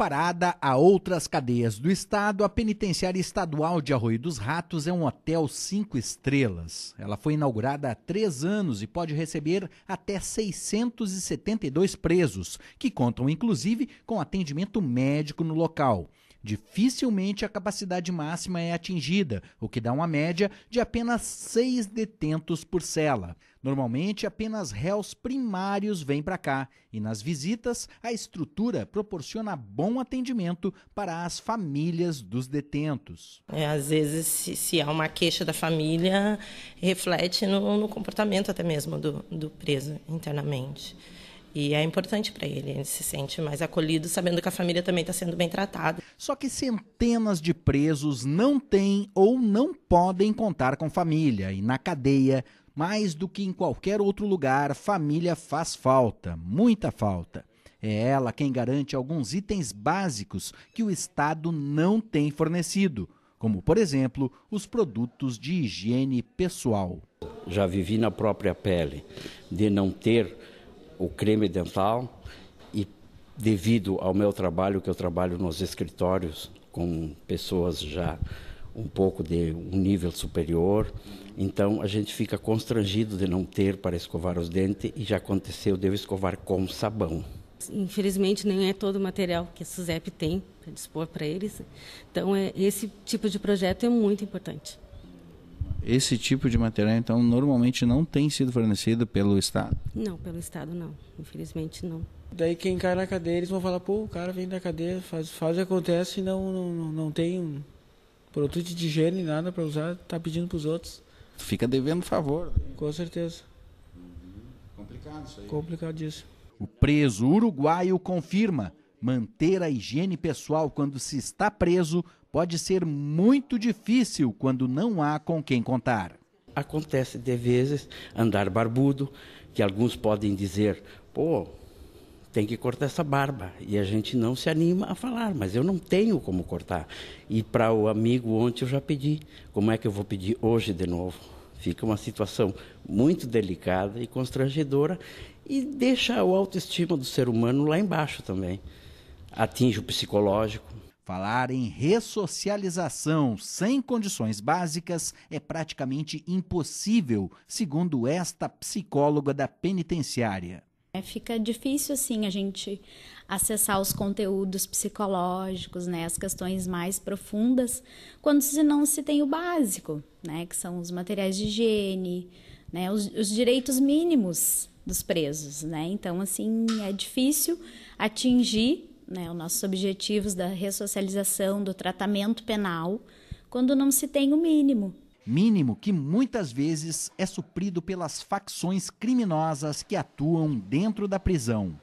Comparada a outras cadeias do estado, a Penitenciária Estadual de Arroio dos Ratos é um hotel cinco estrelas. Ela foi inaugurada há três anos e pode receber até 672 presos, que contam inclusive com atendimento médico no local dificilmente a capacidade máxima é atingida, o que dá uma média de apenas seis detentos por cela. Normalmente, apenas réus primários vêm para cá e, nas visitas, a estrutura proporciona bom atendimento para as famílias dos detentos. É, às vezes, se, se, há uma queixa da família, reflete no, no comportamento até mesmo do, do preso internamente. E é importante para ele, ele se sente mais acolhido, sabendo que a família também está sendo bem tratada. Só que centenas de presos não têm ou não podem contar com família, e na cadeia mais do que em qualquer outro lugar, família faz falta, muita falta. É ela quem garante alguns itens básicos que o Estado não tem fornecido, como, por exemplo, os produtos de higiene pessoal. Já vivi na própria pele de não ter o creme dental e, devido ao meu trabalho, que eu trabalho nos escritórios com pessoas já um pouco de um nível superior, então a gente fica constrangido de não ter para escovar os dentes e já aconteceu de eu escovar com sabão. Infelizmente nem é todo o material que a SUSEP tem para dispor para eles. Então é, esse tipo de projeto é muito importante. Esse tipo de material, então, normalmente não tem sido fornecido pelo Estado? Não, pelo Estado não. Infelizmente não. Daí quem cai na cadeia, eles vão falar, pô, o cara vem da cadeia, faz, faz acontece e não, não, não tem um produto de higiene, nada para usar, tá pedindo para os outros fica devendo favor. Com certeza. Uhum. Complicado isso aí. Complicadíssimo. O preso uruguaio confirma: manter a higiene pessoal quando se está preso pode ser muito difícil quando não há com quem contar. Acontece de vezes andar barbudo, que alguns podem dizer, pô, tem que cortar essa barba. E a gente não se anima a falar, mas eu não tenho como cortar. E para o amigo ontem eu já pedi. Como é que eu vou pedir hoje de novo? Fica uma situação muito delicada e constrangedora e deixa a autoestima do ser humano lá embaixo também. Atinge o psicológico. Falar em ressocialização sem condições básicas é praticamente impossível, segundo esta psicóloga da penitenciária. É, fica difícil, assim, a gente acessar os conteúdos psicológicos, né, as questões mais profundas, quando se não se tem o básico, né, que são os materiais de higiene, né, os, os direitos mínimos dos presos, né? Então, assim, é difícil atingir né, os nossos objetivos da ressocialização, do tratamento penal, quando não se tem o mínimo, mínimo que muitas vezes é suprido pelas facções criminosas que atuam dentro da prisão.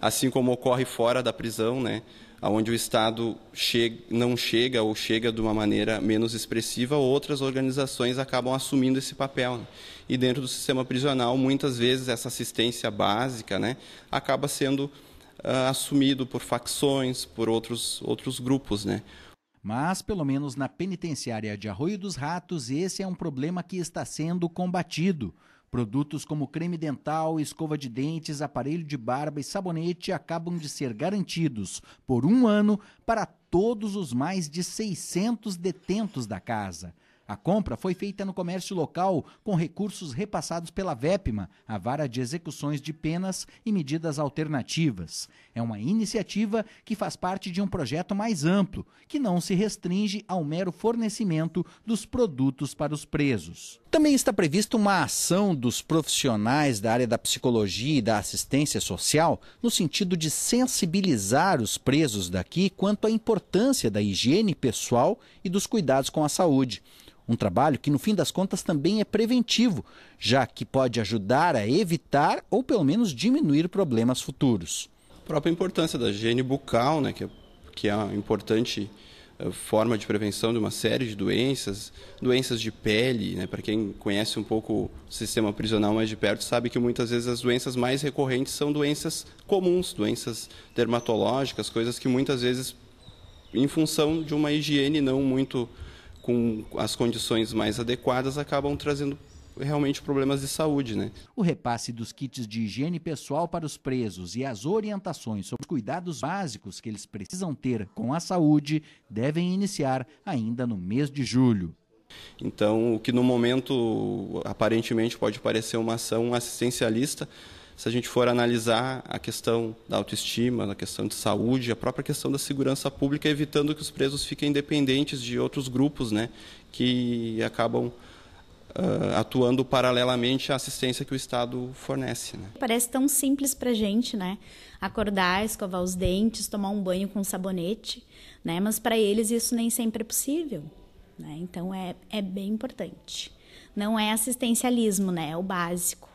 Assim como ocorre fora da prisão, né, onde o Estado che não chega ou chega de uma maneira menos expressiva, outras organizações acabam assumindo esse papel. Né? E dentro do sistema prisional, muitas vezes essa assistência básica né, acaba sendo uh, assumido por facções, por outros, outros grupos. Né? Mas, pelo menos na penitenciária de Arroio dos Ratos, esse é um problema que está sendo combatido. Produtos como creme dental, escova de dentes, aparelho de barba e sabonete acabam de ser garantidos por um ano para todos os mais de 600 detentos da casa. A compra foi feita no comércio local com recursos repassados pela VEPMA, a Vara de Execuções de Penas e Medidas Alternativas. É uma iniciativa que faz parte de um projeto mais amplo, que não se restringe ao mero fornecimento dos produtos para os presos. Também está prevista uma ação dos profissionais da área da psicologia e da assistência social no sentido de sensibilizar os presos daqui quanto à importância da higiene pessoal e dos cuidados com a saúde. Um trabalho que, no fim das contas, também é preventivo, já que pode ajudar a evitar ou pelo menos diminuir problemas futuros. A própria importância da higiene bucal, né, que, é, que é uma importante eh, forma de prevenção de uma série de doenças, doenças de pele, né? Para quem conhece um pouco o sistema prisional mais de perto, sabe que muitas vezes as doenças mais recorrentes são doenças comuns, doenças dermatológicas, coisas que muitas vezes em função de uma higiene não muito com as condições mais adequadas acabam trazendo realmente problemas de saúde, né? O repasse dos kits de higiene pessoal para os presos e as orientações sobre os cuidados básicos que eles precisam ter com a saúde devem iniciar ainda no mês de julho. Então, o que no momento aparentemente pode parecer uma ação assistencialista, se a gente for analisar a questão da autoestima, a questão de saúde, a própria questão da segurança pública, evitando que os presos fiquem dependentes de outros grupos, né, que acabam Uh, atuando paralelamente à assistência que o Estado fornece. Né? Parece tão simples para gente, né? Acordar, escovar os dentes, tomar um banho com sabonete, né? Mas para eles isso nem sempre é possível, né? Então é, é bem importante. Não é assistencialismo, né? É o básico.